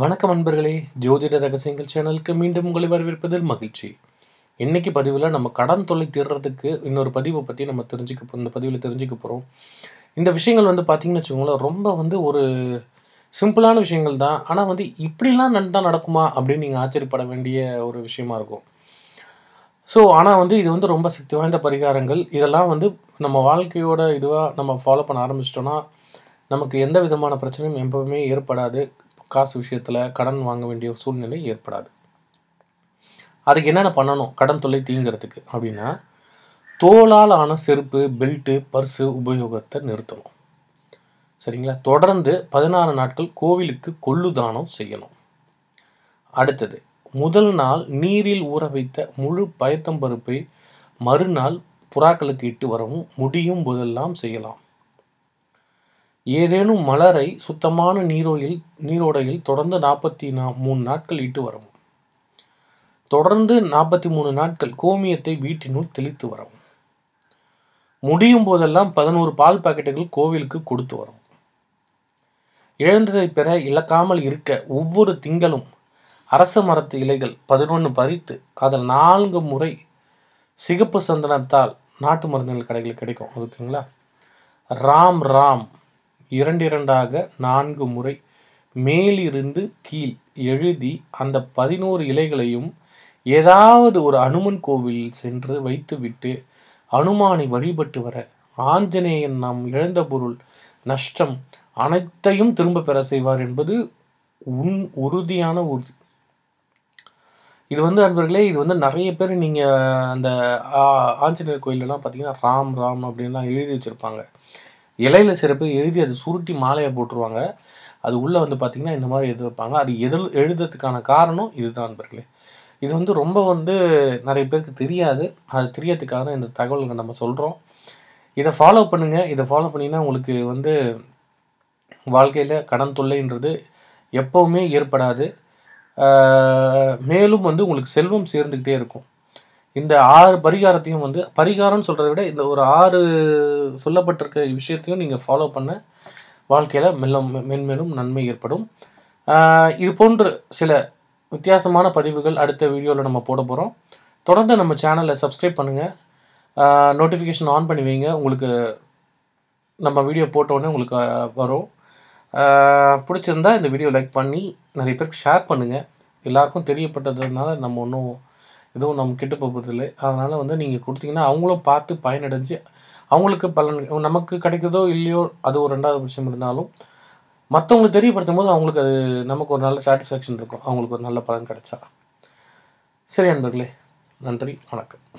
வணக்கம் அன்பர்களே ஜோதிட ரகசியங்கள் சேனலுக்கு மீண்டும் உங்களை வரவேற்பதில் மகிழ்ச்சி இன்றைக்கி பதிவில் நம்ம கடன் தொல்லை தீர்றதுக்கு இன்னொரு பதிவை பற்றி நம்ம தெரிஞ்சுக்க இந்த பதிவில் தெரிஞ்சுக்க போகிறோம் இந்த விஷயங்கள் வந்து பார்த்திங்கன்னு வச்சுக்கோங்களேன் ரொம்ப வந்து ஒரு சிம்பிளான விஷயங்கள் தான் ஆனால் வந்து இப்படிலாம் நன்றா நடக்குமா அப்படின்னு நீங்கள் ஆச்சரியப்பட வேண்டிய ஒரு விஷயமா இருக்கும் ஸோ ஆனால் வந்து இது வந்து ரொம்ப சக்தி வாய்ந்த பரிகாரங்கள் இதெல்லாம் வந்து நம்ம வாழ்க்கையோட இதுவாக நம்ம ஃபாலோ பண்ண ஆரம்பிச்சிட்டோன்னா நமக்கு எந்த விதமான பிரச்சனையும் எப்பவுமே ஏற்படாது காசு விஷயத்தில் கடன் வாங்க வேண்டிய சூழ்நிலை ஏற்படாது அதுக்கு என்னென்ன பண்ணணும் கடன் தொல்லை தீங்குறதுக்கு அப்படின்னா தோளால் ஆன செருப்பு பெல்ட்டு பர்ஸு உபயோகத்தை நிறுத்தணும் சரிங்களா தொடர்ந்து பதினாறு நாட்கள் கோவிலுக்கு கொள்ளு தானம் செய்யணும் அடுத்தது முதல் நாள் நீரில் ஊற வைத்த முழு பயத்தம்பருப்பை மறுநாள் புறாக்களுக்கு இட்டு வரவும் முடியும் போதெல்லாம் செய்யலாம் ஏதேனும் மலரை சுத்தமான நீரோயில் நீரோடையில் தொடர்ந்து நாற்பத்தி நா மூணு நாட்கள் இட்டு வரவும் தொடர்ந்து நாற்பத்தி மூணு நாட்கள் கோமியத்தை வீட்டினுள் தெளித்து வரவும் முடியும் போதெல்லாம் பதினோரு பால் பாக்கெட்டுகள் கோவிலுக்கு கொடுத்து வரும் இழந்ததை பெற இழக்காமல் இருக்க ஒவ்வொரு திங்களும் அரச மரத்து இலைகள் பதினொன்று பறித்து அதில் நான்கு முறை சிகப்பு சந்தனத்தால் நாட்டு மருந்துகள் கடைகள் கிடைக்கும் ஓகேங்களா ராம் ராம் இரண்டிரண்டாக நான்கு முறை மேலிருந்து கீழ் எழுதி அந்த பதினோரு இலைகளையும் ஏதாவது ஒரு அனுமன் கோவிலில் சென்று வைத்துவிட்டு அனுமானை வழிபட்டு வர ஆஞ்சநேயன் நாம் இழந்த பொருள் நஷ்டம் அனைத்தையும் திரும்ப பெற செய்வார் என்பது உன் உறுதியான உறுதி இது வந்து அன்பர்களே இது வந்து நிறைய பேர் நீங்கள் அந்த ஆஞ்சநேயர் கோயிலெலாம் பார்த்தீங்கன்னா ராம் ராம் அப்படின்லாம் எழுதி வச்சுருப்பாங்க இலையில சிறப்பு எழுதி அது சுருட்டி மாலையை போட்டுருவாங்க அது உள்ளே வந்து பார்த்திங்கன்னா இந்த மாதிரி எழுதிருப்பாங்க அது எதில் எழுதுறதுக்கான காரணம் இதுதான் நண்பர்களே இது வந்து ரொம்ப வந்து நிறைய பேருக்கு தெரியாது அது தெரியறதுக்காக தான் இந்த தகவல்களை நம்ம சொல்கிறோம் இதை ஃபாலோ பண்ணுங்கள் இதை ஃபாலோ பண்ணிங்கன்னா உங்களுக்கு வந்து வாழ்க்கையில் கடன் தொல்லைன்றது எப்போவுமே ஏற்படாது மேலும் வந்து உங்களுக்கு செல்வம் சேர்ந்துக்கிட்டே இருக்கும் இந்த ஆறு பரிகாரத்தையும் வந்து பரிகாரம்னு சொல்கிறத விட இந்த ஒரு ஆறு சொல்லப்பட்டிருக்க விஷயத்தையும் நீங்கள் ஃபாலோ பண்ண வாழ்க்கையில் மெல்ல மென்மேலும் நன்மை ஏற்படும் இது போன்று சில வித்தியாசமான பதிவுகள் அடுத்த வீடியோவில் நம்ம போட போகிறோம் தொடர்ந்து நம்ம சேனலை சப்ஸ்கிரைப் பண்ணுங்கள் நோட்டிஃபிகேஷன் ஆன் பண்ணி வைங்க உங்களுக்கு நம்ம வீடியோ போட்டோடனே உங்களுக்கு வரும் பிடிச்சிருந்தா இந்த வீடியோ லைக் பண்ணி நிறைய பேருக்கு ஷேர் பண்ணுங்கள் எல்லாருக்கும் தெரியப்பட்டதுனால நம்ம ஒன்றும் எதுவும் நம்ம கெட்டு போகிறதில்லை அதனால் வந்து நீங்கள் கொடுத்தீங்கன்னா அவங்களும் பார்த்து பயனடைஞ்சு அவங்களுக்கு பலன் நமக்கு கிடைக்கிறதோ இல்லையோ அது ஒரு ரெண்டாவது விஷயம் இருந்தாலும் மற்றவங்களுக்கு தெரியப்படுத்தும் போது அவங்களுக்கு அது நமக்கு ஒரு நல்ல சாட்டிஸ்ஃபேக்ஷன் இருக்கும் அவங்களுக்கு ஒரு நல்ல பலன் கிடைச்சா சரி அன்பர்களே நன்றி வணக்கம்